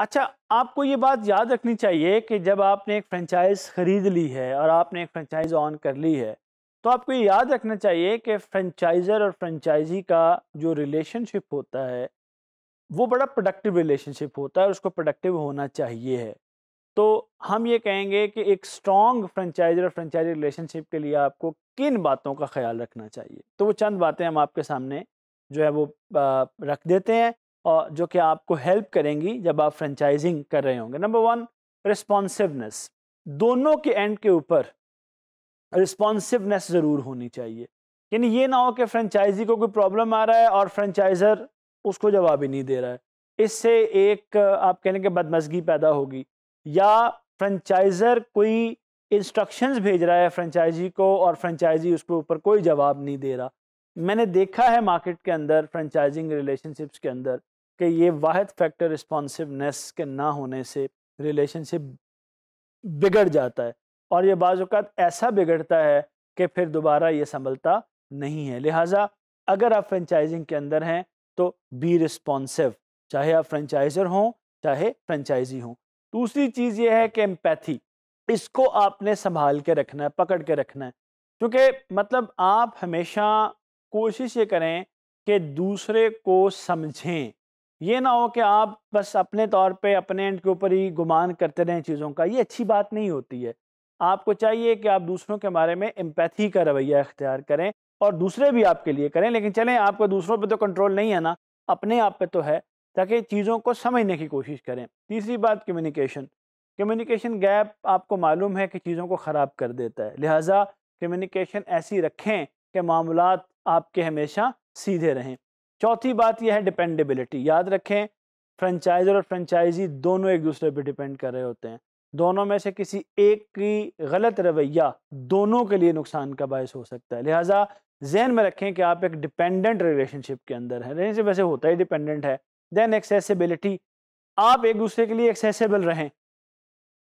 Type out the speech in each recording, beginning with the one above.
अच्छा आपको ये बात याद रखनी चाहिए कि जब आपने एक फ्रेंचाइज ख़रीद ली है और आपने एक फ्रेंचाइज ऑन कर ली है तो आपको ये याद रखना चाहिए कि फ्रेंचाइज़र और फ्रेंचाइजी का जो रिलेशनशिप होता है वो बड़ा प्रोडक्टिव रिलेशनशिप होता है और उसको प्रोडक्टिव होना चाहिए है तो हम ये कहेंगे कि एक स्ट्रॉन्ग फ्रेंचाइजर और फ्रेंचाइजी रिलेशनशिप के लिए आपको किन बातों का ख्याल रखना चाहिए तो वो चंद बातें हम आपके सामने जो है वो रख देते हैं और जो कि आपको हेल्प करेंगी जब आप फ्रेंचाइजिंग कर रहे होंगे नंबर वन रिस्पॉन्सिवनेस दोनों के एंड के ऊपर रिस्पॉन्सिवनेस ज़रूर होनी चाहिए यानी ये ना हो कि फ्रेंचाइजी को कोई प्रॉब्लम आ रहा है और फ्रेंचाइजर उसको जवाब ही नहीं दे रहा है इससे एक आप कहने के बदमजगी पैदा होगी या फ्रेंचाइजर कोई इंस्ट्रक्शंस भेज रहा है फ्रेंचाइजी को और फ्रेंचाइजी उसके ऊपर कोई जवाब नहीं दे रहा मैंने देखा है मार्केट के अंदर फ्रेंचाइजिंग रिलेशनशिप्स के अंदर कि ये वाद फैक्टर रिस्पॉन्सिवनेस के ना होने से रिलेशनशिप बिगड़ जाता है और ये बाज़ात ऐसा बिगड़ता है कि फिर दोबारा ये संभलता नहीं है लिहाजा अगर आप फ्रेंचाइजिंग के अंदर हैं तो बी रिस्पॉन्सिव चाहे आप फ्रेंचाइजर हों चाहे फ्रेंचाइजी हों दूसरी चीज़ ये है कि एम्पैथी इसको आपने संभाल के रखना है पकड़ के रखना है क्योंकि मतलब आप हमेशा कोशिश ये करें कि दूसरे को समझें ये ना हो कि आप बस अपने तौर पे अपने एंड के ऊपर ही गुमान करते रहें चीज़ों का ये अच्छी बात नहीं होती है आपको चाहिए कि आप दूसरों के बारे में एम्पैथी का रवैया इख्तियार करें और दूसरे भी आपके लिए करें लेकिन चलें आपका दूसरों पे तो कंट्रोल नहीं है ना अपने आप पे तो है ताकि चीज़ों को समझने की कोशिश करें तीसरी बात कम्युनिकेशन कम्युनिकेशन गैप आपको मालूम है कि चीज़ों को ख़राब कर देता है लिहाजा कम्युनिकेशन ऐसी रखें कि मामला आपके हमेशा सीधे रहें चौथी बात यह है डिपेंडेबिलिटी याद रखें फ्रेंचाइजर और फ्रेंचाइजी दोनों एक दूसरे पर डिपेंड कर रहे होते हैं दोनों में से किसी एक की गलत रवैया दोनों के लिए नुकसान का बायस हो सकता है लिहाजा जहन में रखें कि आप एक डिपेंडेंट रिलेशनशिप के अंदर हैं रिलेशनशिप वैसे होता ही डिपेंडेंट है देन एक्सेसिबिलिटी आप एक दूसरे के लिए एक्सेसिबल रहें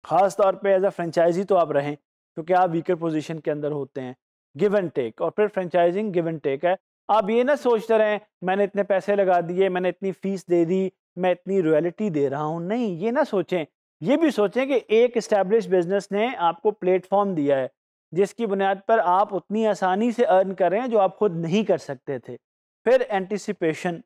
ख़ास तौर पे एज अ फ्रेंचाइजी तो आप रहें क्योंकि आप वीकर पोजीशन के अंदर होते हैं गिव एंड टेक और फिर फ्रेंचाइजिंग गिव एंड टेक है आप ये ना सोचते रहें मैंने इतने पैसे लगा दिए मैंने इतनी फ़ीस दे दी मैं इतनी रॉयल्टी दे रहा हूँ नहीं ये ना सोचें ये भी सोचें कि एक इस्टेब्लिश बिजनेस ने आपको प्लेटफॉर्म दिया है जिसकी बुनियाद पर आप उतनी आसानी से अर्न करें जो आप खुद नहीं कर सकते थे फिर एंटिसिपेशन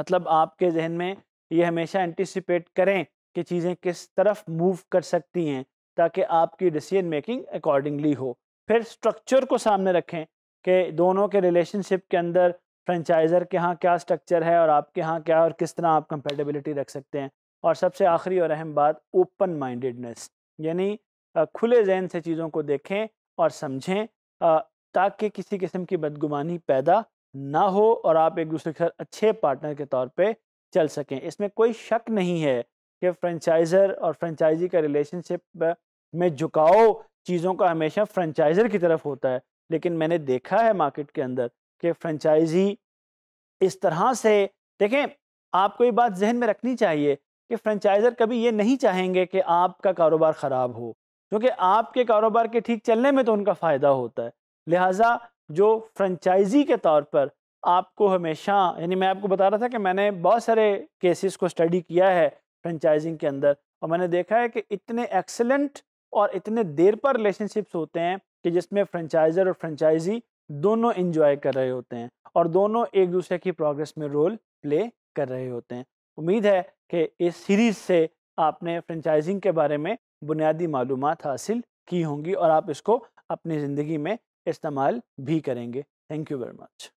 मतलब आपके जहन में ये हमेशा एंटिसिपेट करें कि चीज़ें किस तरफ मूव कर सकती हैं ताकि आपकी डिसीजन मेकिंग अकॉर्डिंगली हो फिर स्ट्रक्चर को सामने रखें कि दोनों के रिलेशनशिप के अंदर फ्रेंचाइजर के यहाँ क्या स्ट्रक्चर है और आपके यहाँ क्या और किस तरह आप कंपेटेबिलिटी रख सकते हैं और सबसे आखिरी और अहम बात ओपन माइंडेडनेस यानी खुले जहन से चीज़ों को देखें और समझें ताकि किसी किस्म की बदगुमानी पैदा ना हो और आप एक दूसरे के साथ अच्छे पार्टनर के तौर पे चल सकें इसमें कोई शक नहीं है कि फ्रेंचाइजर और फ्रेंचाइजी का रिलेशनशिप में झुकाव चीज़ों का हमेशा फ्रेंचाइजर की तरफ होता है लेकिन मैंने देखा है मार्केट के अंदर कि फ्रेंचाइजी इस तरह से देखें आपको ये बात जहन में रखनी चाहिए कि फ्रेंचाइजर कभी ये नहीं चाहेंगे कि आपका कारोबार ख़राब हो क्योंकि आपके कारोबार के ठीक चलने में तो उनका फ़ायदा होता है लिहाजा जो फ्रेंचाइजी के तौर पर आपको हमेशा यानी मैं आपको बता रहा था कि मैंने बहुत सारे केसेस को स्टडी किया है फ्रेंचाइजिंग के अंदर और मैंने देखा है कि इतने एक्सेलेंट और इतने देर पर रिलेशनशिप्स होते हैं कि जिसमें फ्रेंचाइजर और फ्रेंचाइजी दोनों इन्जॉय कर रहे होते हैं और दोनों एक दूसरे की प्रोग्रेस में रोल प्ले कर रहे होते हैं उम्मीद है कि इस सीरीज़ से आपने फ्रेंचाइजिंग के बारे में बुनियादी मालूम हासिल की होंगी और आप इसको अपनी ज़िंदगी में इस्तेमाल भी करेंगे थैंक यू वेरी मच